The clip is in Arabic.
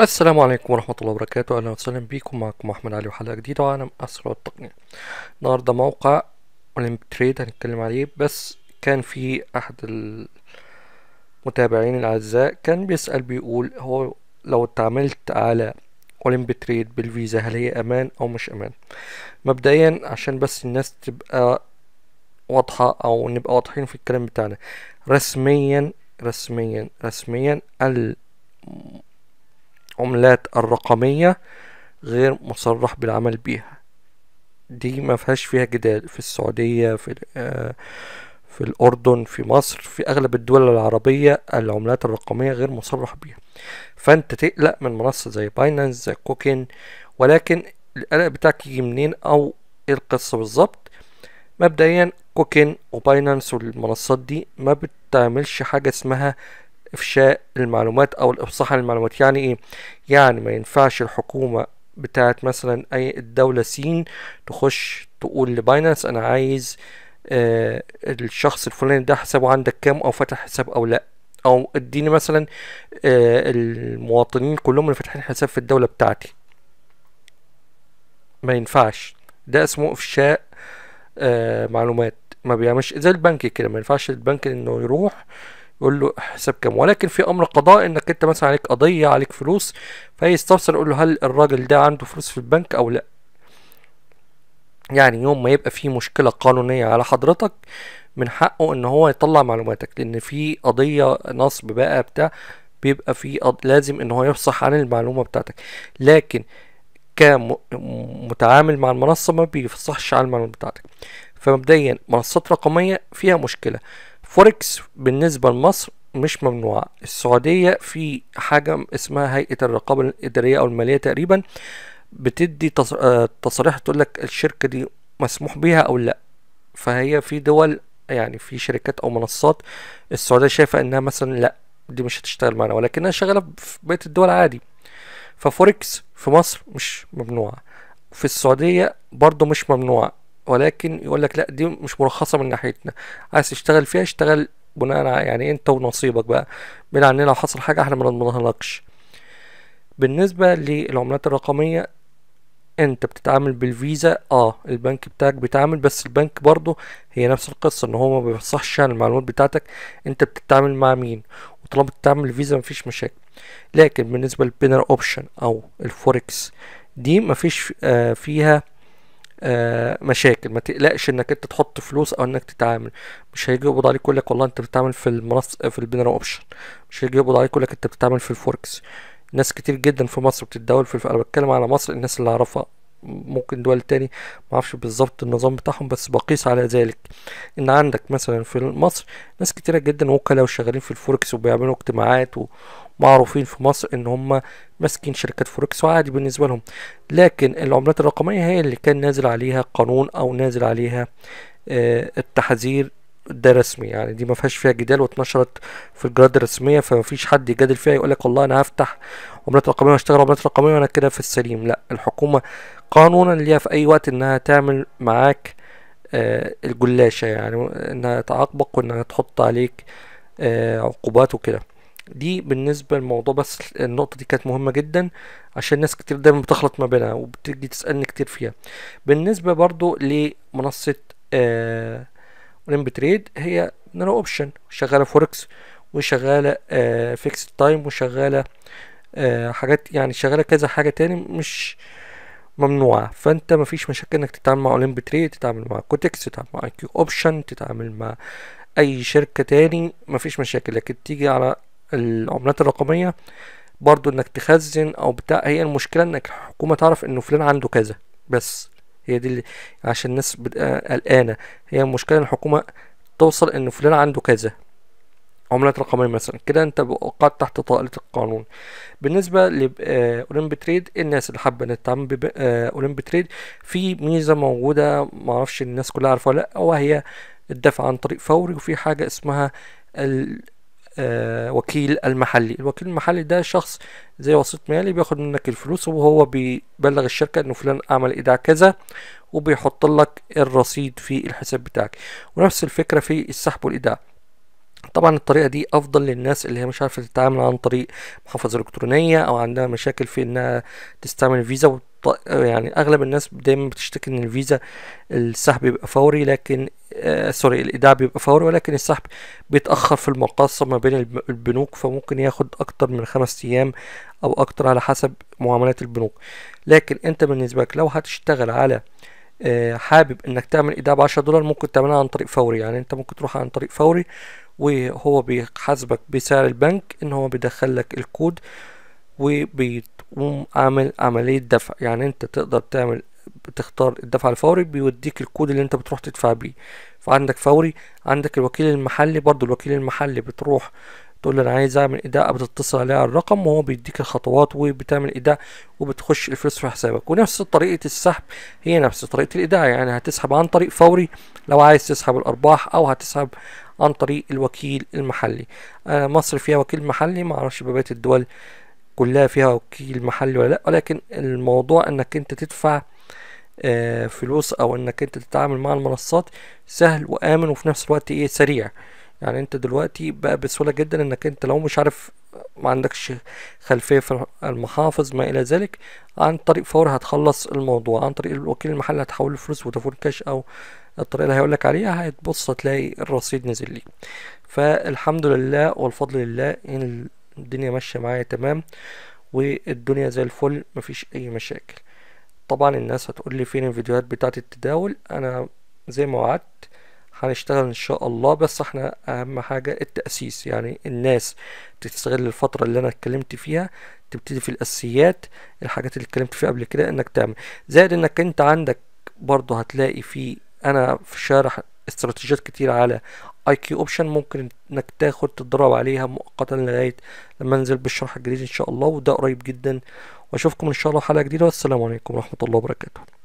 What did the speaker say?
السلام عليكم ورحمة الله وبركاته أهلا وسهلا بكم معكم أحمد علي وحلقة جديدة وعالم أسرع التقنية النهاردة موقع أولمب تريد هنتكلم عليه بس كان في أحد المتابعين الأعزاء كان بيسأل بيقول هو لو اتعاملت على أولمب تريد بالفيزا هل هي أمان أو مش أمان مبدئيا عشان بس الناس تبقى واضحة أو نبقى واضحين في الكلام بتاعنا رسميا رسميا رسميا ال العملات الرقمية غير مصرح بالعمل بيها دي ما فيهاش فيها جدال في السعودية في آه، في الأردن في مصر في أغلب الدول العربية العملات الرقمية غير مصرح بيها فأنت تقلق من منصة زي باينانس زي كوكين ولكن القلق بتاعك يجي منين أو إيه القصة بالظبط مبدئيا كوكين وباينانس والمنصات دي ما بتعملش حاجة اسمها إفشاء المعلومات أو الإفصاح عن المعلومات يعني إيه؟ يعني ما ينفعش الحكومة بتاعت مثلا أي الدولة سين تخش تقول لباينانس أنا عايز آه الشخص الفلاني ده حسابه عندك كام أو فاتح حساب أو لأ أو اديني مثلا آه المواطنين كلهم اللي فاتحين حساب في الدولة بتاعتي ما ينفعش ده اسمه إفشاء آه معلومات ما بيعملش زي البنك كده ما ينفعش البنك انه يروح آه يقول له حساب كام ولكن في امر قضاء انك انت مثلا عليك قضيه عليك فلوس فيستفسر يقول له هل الراجل ده عنده فلوس في البنك او لا يعني يوم ما يبقى في مشكله قانونيه على حضرتك من حقه ان هو يطلع معلوماتك لان في قضيه نصب بقى بتاع بيبقى في قض... لازم ان هو يفصح عن المعلومه بتاعتك لكن كمتعامل مع المنصه ما بيفصحش عن المعلومه بتاعتك فمبدئيا منصات رقميه فيها مشكله فوركس بالنسبة لمصر مش ممنوعة السعودية في حاجة اسمها هيئة الرقابة الإدارية أو المالية تقريبا بتدي آه، تصريح تقول لك الشركة دي مسموح بيها أو لأ فهي في دول يعني في شركات أو منصات السعودية شايفة إنها مثلا لأ دي مش هتشتغل معانا ولكنها شغالة في بقية الدول عادي ففوركس في مصر مش ممنوعة في السعودية برضو مش ممنوعة ولكن يقول لك لا دي مش مرخصه من ناحيتنا عايز تشتغل فيها اشتغل بناء على يعني انت ونصيبك بقى بناء عننا لو حصل حاجه احنا ما نضمنها بالنسبه للعملات الرقميه انت بتتعامل بالفيزا اه البنك بتاعك بيتعامل بس البنك برضه هي نفس القصه ان هو ما بيفصحش عن المعلومات بتاعتك انت بتتعامل مع مين وطالما بتتعامل فيزا مفيش مشاكل لكن بالنسبه للبينر اوبشن او الفوركس دي مفيش آه فيها آه، مشاكل ما تقلقش انك انت تحط فلوس او انك تتعامل مش هيجي يقبض عليك يقول لك والله انت بتتعامل في المنصه في البينر اوبشن مش هيجي يقبض عليك يقول لك انت بتتعامل في الفوركس ناس كتير جدا في مصر بتتداول في انا بتكلم على مصر الناس اللي اعرفها ممكن دول تاني معرفش بالظبط النظام بتاعهم بس بقيس على ذلك ان عندك مثلا في مصر ناس كتيرة جدا وكلاء وشغالين في الفوركس وبيعملوا اجتماعات ومعروفين في مصر ان هم ماسكين شركات فوركس وعادي بالنسبة لهم لكن العملات الرقمية هي اللي كان نازل عليها قانون او نازل عليها آه، التحذير ده رسمي يعني دي ما فيهاش فيها جدال واتنشرت في الجرائد الرسميه فما فيش حد يجادل فيها يقول لك والله انا هفتح عملات رقميه واشتغل عملات رقميه وانا كده في السليم لا الحكومه قانونا ليها في اي وقت انها تعمل معاك آه الجلاشه يعني انها تعاقبك وانها تحط عليك آه عقوبات وكده دي بالنسبه للموضوع بس النقطه دي كانت مهمه جدا عشان ناس كتير دايما بتخلط ما بينها وبتيجي تسالني كتير فيها بالنسبه برضو لمنصه آه ريمب تريد هي نانو اوبشن شغاله فوركس وشغاله آه فيكس تايم وشغاله آه حاجات يعني شغاله كذا حاجه تاني مش ممنوعه فانت مفيش مشاكل انك تتعامل مع اولمب تريد تتعامل مع كوتكس تتعامل مع اي كيو اوبشن تتعامل مع اي شركه تاني مفيش مشاكل لكن تيجي على العملات الرقميه برضو انك تخزن او بتاع هي المشكله انك الحكومه تعرف انه فلان عنده كذا بس هي دي اللي عشان الناس آه، قلقانه هي المشكله ان الحكومه توصل ان فلان عنده كذا عملات رقمية مثلا كده انت وقعت تحت طائلة القانون بالنسبة لأولمب آه، تريد الناس اللي حابة انها تتعامل بأولمب تريد في ميزة موجودة معرفش الناس كلها عارفة ولا لأ وهي الدفع عن طريق فوري وفي حاجة اسمها آه، وكيل المحلي الوكيل المحلي ده شخص زي وسيط مالي بياخد منك الفلوس وهو بيبلغ الشركة انه فلان عمل ايداع كذا وبيحط لك الرصيد في الحساب بتاعك ونفس الفكرة في السحب والايداع طبعا الطريقة دي أفضل للناس اللي هي مش عارفة تتعامل عن طريق محفظة إلكترونية أو عندها مشاكل في إنها تستعمل فيزا يعني اغلب الناس دايما بتشتكي ان الفيزا السحب بيبقى فوري لكن آه سوري الايداع بيبقى فوري ولكن السحب بيتاخر في المقاصه ما بين البنوك فممكن ياخد اكتر من خمس ايام او اكتر على حسب معاملات البنوك لكن انت بالنسبه لك لو هتشتغل على آه حابب انك تعمل ايداع بعشرة دولار ممكن تعملها عن طريق فوري يعني انت ممكن تروح عن طريق فوري وهو بيحاسبك بسعر البنك ان هو بيدخل لك الكود وبيتقوم عامل عملية دفع يعني انت تقدر تعمل بتختار الدفع الفوري بيوديك الكود اللي انت بتروح تدفع بيه فعندك فوري عندك الوكيل المحلي برضو الوكيل المحلي بتروح تقول انا عايز اعمل ايداع بتتصل عليه على الرقم وهو بيديك الخطوات وبتعمل ايداع وبتخش الفلوس في حسابك ونفس طريقه السحب هي نفس طريقه الايداع يعني هتسحب عن طريق فوري لو عايز تسحب الارباح او هتسحب عن طريق الوكيل المحلي آه، مصر فيها وكيل محلي معرفش بقيه الدول كلها فيها وكيل محلي ولا لا ولكن الموضوع انك انت تدفع آه، فلوس او انك انت تتعامل مع المنصات سهل وامن وفي نفس الوقت ايه سريع يعني انت دلوقتي بقى بسهوله جدا انك انت لو مش عارف ما عندكش خلفيه في المحافظ ما الى ذلك عن طريق فور هتخلص الموضوع عن طريق الوكيل المحلي هتحول فلوس وتفور كاش او الطريقه اللي هيقولك عليها هتبص هتلاقي الرصيد نزل ليك فالحمد لله والفضل لله ان الدنيا ماشية معايا تمام والدنيا زي الفل مفيش اي مشاكل طبعا الناس هتقول لي فين الفيديوهات بتاعة التداول انا زي ما وعدت هنشتغل ان شاء الله بس احنا اهم حاجة التأسيس يعني الناس تستغل الفترة اللي انا اتكلمت فيها تبتدي في الاساسيات الحاجات اللي اتكلمت فيها قبل كده انك تعمل زائد انك انت عندك برضه هتلاقي في انا في شارح استراتيجيات كتير على اي كيو اوبشن ممكن انك تاخد تتدرب عليها مؤقتا لغايه لما انزل بالشرح الجديد ان شاء الله وده قريب جدا واشوفكم ان شاء الله حلقه جديده والسلام عليكم ورحمه الله وبركاته